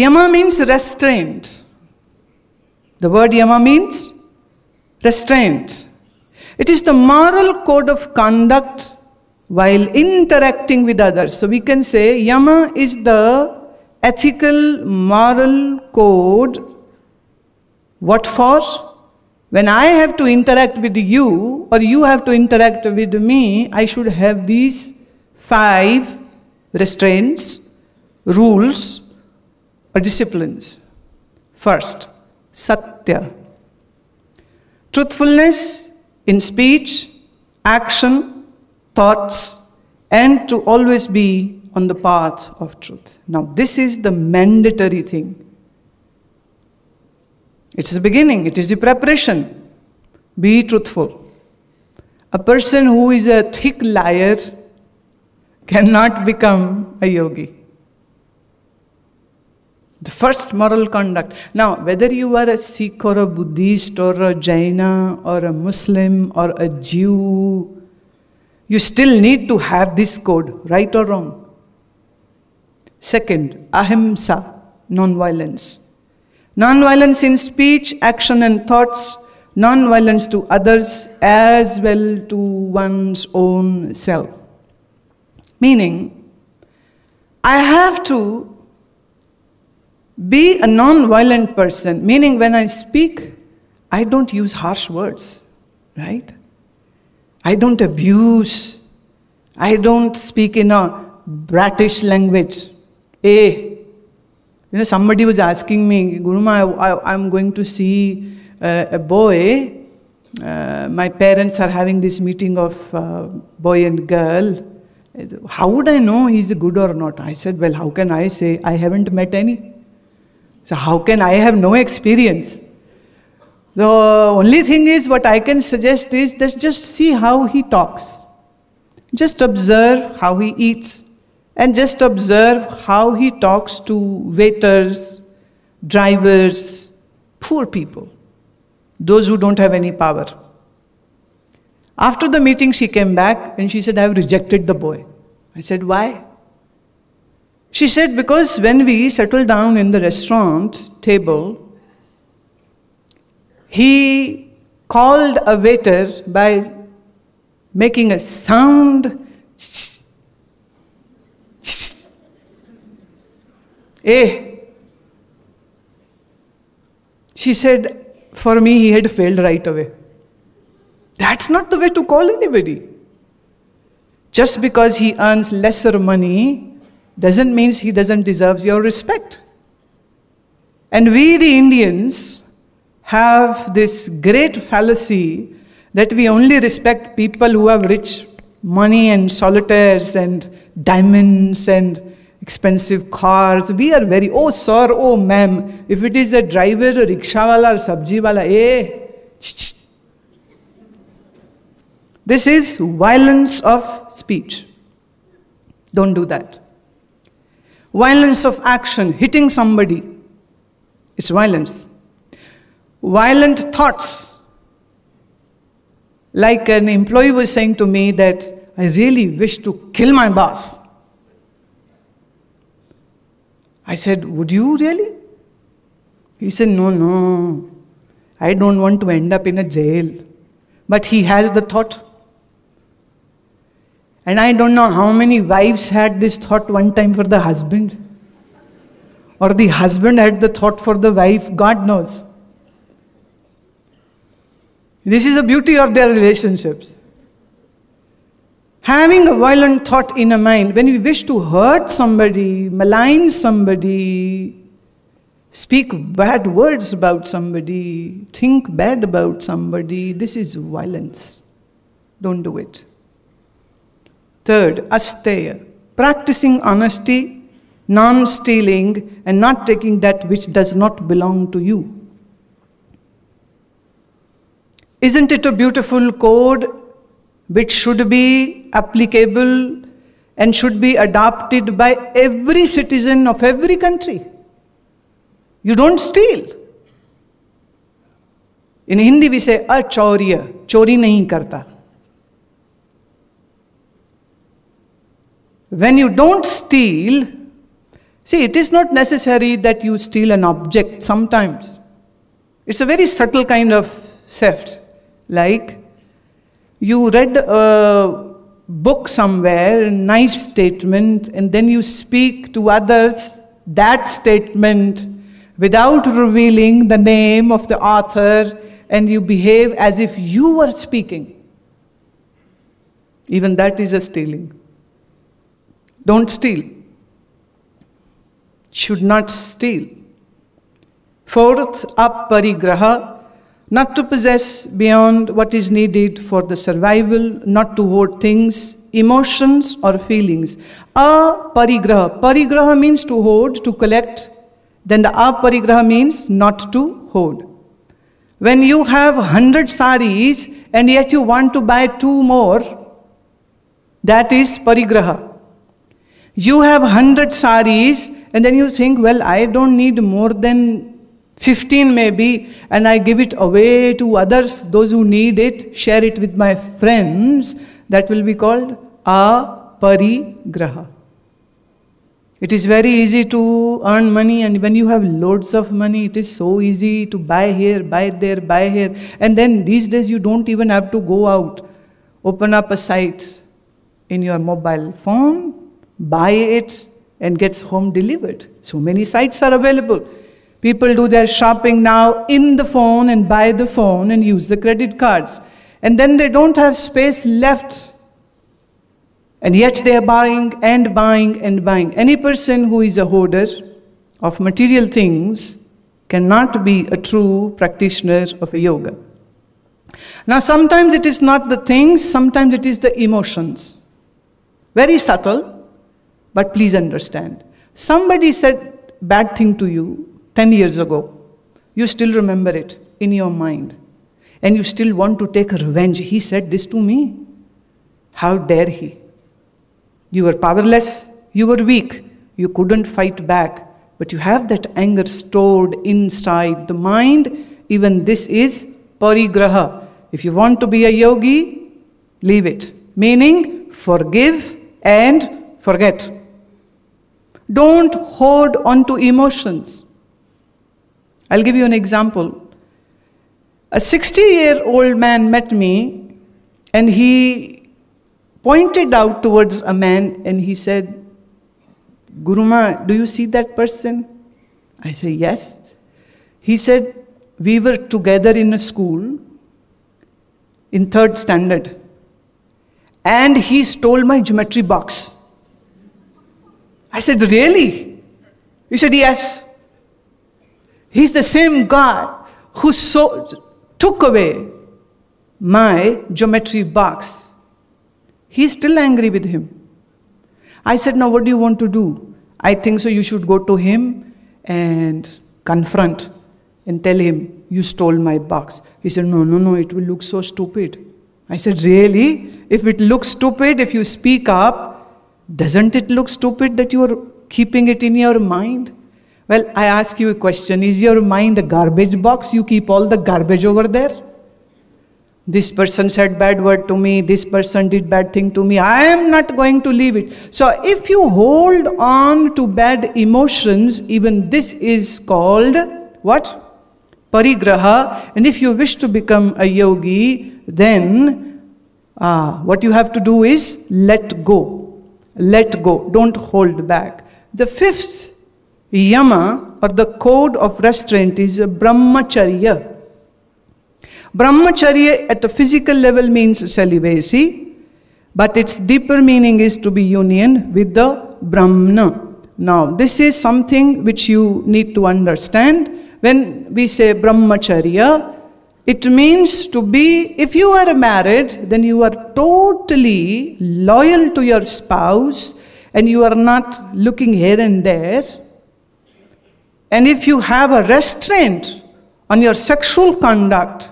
Yama means restraint. The word yama means restraint. It is the moral code of conduct while interacting with others. So we can say yama is the ethical moral code. What for? When I have to interact with you or you have to interact with me, I should have these five restraints, rules, disciplines. First, Satya. Truthfulness in speech, action, thoughts, and to always be on the path of truth. Now, this is the mandatory thing. It's the beginning, it is the preparation. Be truthful. A person who is a thick liar cannot become a yogi. The first moral conduct. Now, whether you are a Sikh or a Buddhist or a Jaina or a Muslim or a Jew, you still need to have this code, right or wrong. Second, ahimsa, non-violence. Non-violence in speech, action and thoughts, non-violence to others as well to one's own self. Meaning, I have to be a non violent person, meaning when I speak, I don't use harsh words, right? I don't abuse. I don't speak in a bratish language. Eh? You know, somebody was asking me, Guru I, am going to see uh, a boy. Uh, my parents are having this meeting of uh, boy and girl. How would I know he's good or not? I said, Well, how can I say? I haven't met any. So, how can I have no experience? The only thing is, what I can suggest is that just see how he talks, just observe how he eats, and just observe how he talks to waiters, drivers, poor people, those who don't have any power. After the meeting, she came back and she said, I have rejected the boy. I said, Why? She said, because when we settled down in the restaurant table, he called a waiter by making a sound. Eh. She said, for me, he had failed right away. That's not the way to call anybody. Just because he earns lesser money doesn't mean he doesn't deserve your respect. And we, the Indians, have this great fallacy that we only respect people who have rich money and solitaires and diamonds and expensive cars. We are very, oh sir, oh ma'am, if it is a driver or rickshawala or sabjiwala, eh? This is violence of speech. Don't do that. Violence of action, hitting somebody, it's violence. Violent thoughts. Like an employee was saying to me that I really wish to kill my boss. I said, Would you really? He said, No, no. I don't want to end up in a jail. But he has the thought. And I don't know how many wives had this thought one time for the husband. Or the husband had the thought for the wife, God knows. This is the beauty of their relationships. Having a violent thought in a mind, when you wish to hurt somebody, malign somebody, speak bad words about somebody, think bad about somebody, this is violence. Don't do it. Third, asteya, practicing honesty, non stealing, and not taking that which does not belong to you. Isn't it a beautiful code which should be applicable and should be adopted by every citizen of every country? You don't steal. In Hindi we say, a chauriya, chori nahi karta. When you don't steal, see, it is not necessary that you steal an object sometimes. It's a very subtle kind of theft. Like, you read a book somewhere, a nice statement, and then you speak to others that statement without revealing the name of the author, and you behave as if you were speaking. Even that is a stealing. Don't steal. Should not steal. Fourth, aparigraha, not to possess beyond what is needed for the survival, not to hoard things, emotions or feelings. Aparigraha. Parigraha means to hoard, to collect. Then the aparigraha means not to hoard. When you have 100 saris and yet you want to buy two more, that is parigraha you have 100 saris and then you think, well, I don't need more than 15 maybe, and I give it away to others, those who need it, share it with my friends. That will be called a graha. It is very easy to earn money, and when you have loads of money, it is so easy to buy here, buy there, buy here. And then these days, you don't even have to go out. Open up a site in your mobile phone, buy it and gets home delivered. So many sites are available. People do their shopping now in the phone and buy the phone and use the credit cards. And then they don't have space left. And yet they are buying and buying and buying. Any person who is a hoarder of material things cannot be a true practitioner of a yoga. Now, sometimes it is not the things, sometimes it is the emotions. Very subtle but please understand, somebody said bad thing to you 10 years ago. You still remember it in your mind. And you still want to take revenge. He said this to me. How dare he? You were powerless. You were weak. You couldn't fight back. But you have that anger stored inside the mind. Even this is parigraha. If you want to be a yogi, leave it. Meaning, forgive and forget. Don't hoard onto emotions. I'll give you an example. A 60 year old man met me and he pointed out towards a man and he said, Guruma, do you see that person? I say, Yes. He said, We were together in a school in third standard and he stole my geometry box. I said, Really? He said, Yes. He's the same God who so, took away my geometry box. He's still angry with him. I said, Now what do you want to do? I think so. You should go to him and confront and tell him, You stole my box. He said, No, no, no, it will look so stupid. I said, Really? If it looks stupid, if you speak up, doesn't it look stupid that you are keeping it in your mind? Well, I ask you a question Is your mind a garbage box? You keep all the garbage over there? This person said bad word to me, this person did bad thing to me. I am not going to leave it. So, if you hold on to bad emotions, even this is called what? Parigraha. And if you wish to become a yogi, then uh, what you have to do is let go let go, don't hold back. The fifth yama or the code of restraint is brahmacharya. Brahmacharya at a physical level means celibacy, but its deeper meaning is to be union with the Brahmana. Now, this is something which you need to understand. When we say brahmacharya, it means to be, if you are married, then you are totally loyal to your spouse and you are not looking here and there. And if you have a restraint on your sexual conduct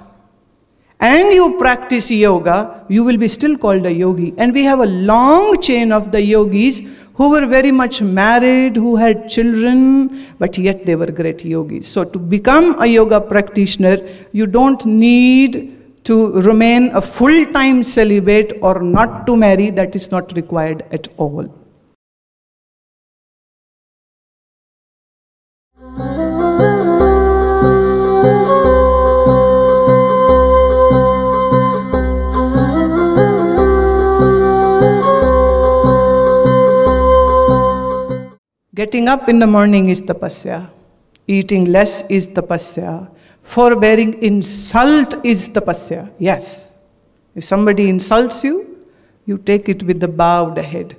and you practice yoga, you will be still called a yogi. And we have a long chain of the yogis who were very much married, who had children, but yet they were great yogis. So, to become a yoga practitioner, you don't need to remain a full time celibate or not to marry, that is not required at all. Getting up in the morning is tapasya. Eating less is tapasya. Forbearing insult is tapasya. Yes. If somebody insults you, you take it with the bowed head.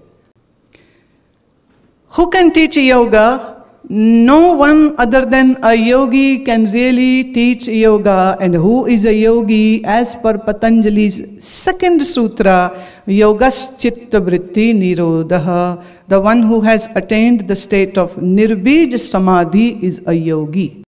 Who can teach yoga no one other than a yogi can really teach yoga. And who is a yogi? As per Patanjali's second sutra, Yogas Chitta Vritti Nirodha. The one who has attained the state of Nirbij Samadhi is a yogi.